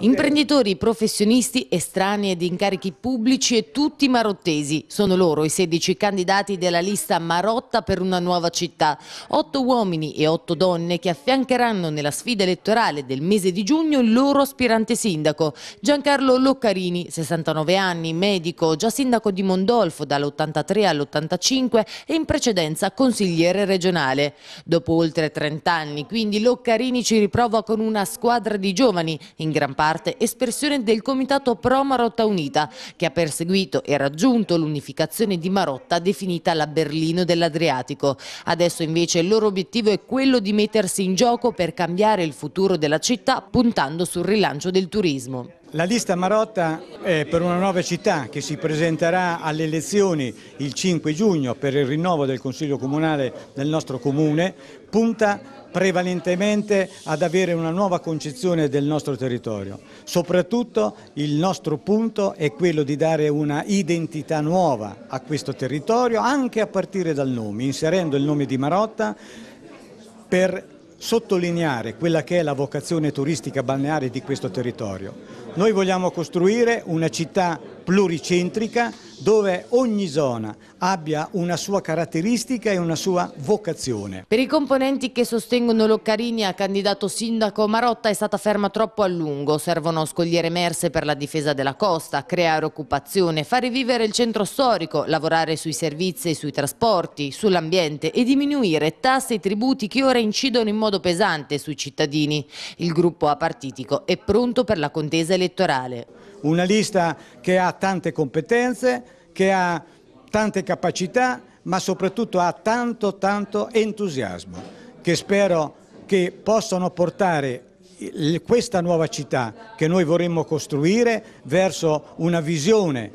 Imprenditori, professionisti, estranei ed incarichi pubblici e tutti marottesi. Sono loro i 16 candidati della lista Marotta per una nuova città. Otto uomini e otto donne che affiancheranno nella sfida elettorale del mese di giugno il loro aspirante sindaco. Giancarlo Loccarini, 69 anni, medico, già sindaco di Mondolfo dall'83 all'85 e in precedenza consigliere regionale. Dopo oltre 30 anni, quindi Loccarini ci riprova con una squadra di giovani in gran parte espressione del comitato Pro Marotta Unita, che ha perseguito e raggiunto l'unificazione di Marotta definita la Berlino dell'Adriatico. Adesso invece il loro obiettivo è quello di mettersi in gioco per cambiare il futuro della città puntando sul rilancio del turismo. La lista Marotta è per una nuova città che si presenterà alle elezioni il 5 giugno per il rinnovo del Consiglio Comunale del nostro Comune, punta prevalentemente ad avere una nuova concezione del nostro territorio. Soprattutto il nostro punto è quello di dare una identità nuova a questo territorio anche a partire dal nome, inserendo il nome di Marotta per sottolineare quella che è la vocazione turistica balneare di questo territorio. Noi vogliamo costruire una città pluricentrica dove ogni zona abbia una sua caratteristica e una sua vocazione. Per i componenti che sostengono Loccarini candidato sindaco Marotta è stata ferma troppo a lungo, servono scogliere merse per la difesa della costa, creare occupazione, far rivivere il centro storico, lavorare sui servizi e sui trasporti, sull'ambiente e diminuire tasse e tributi che ora incidono in modo pesante sui cittadini. Il gruppo apartitico è pronto per la contesa elettorale una lista che ha tante competenze, che ha tante capacità, ma soprattutto ha tanto tanto entusiasmo che spero che possano portare questa nuova città che noi vorremmo costruire verso una visione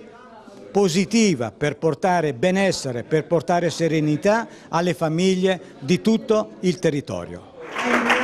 positiva per portare benessere, per portare serenità alle famiglie di tutto il territorio.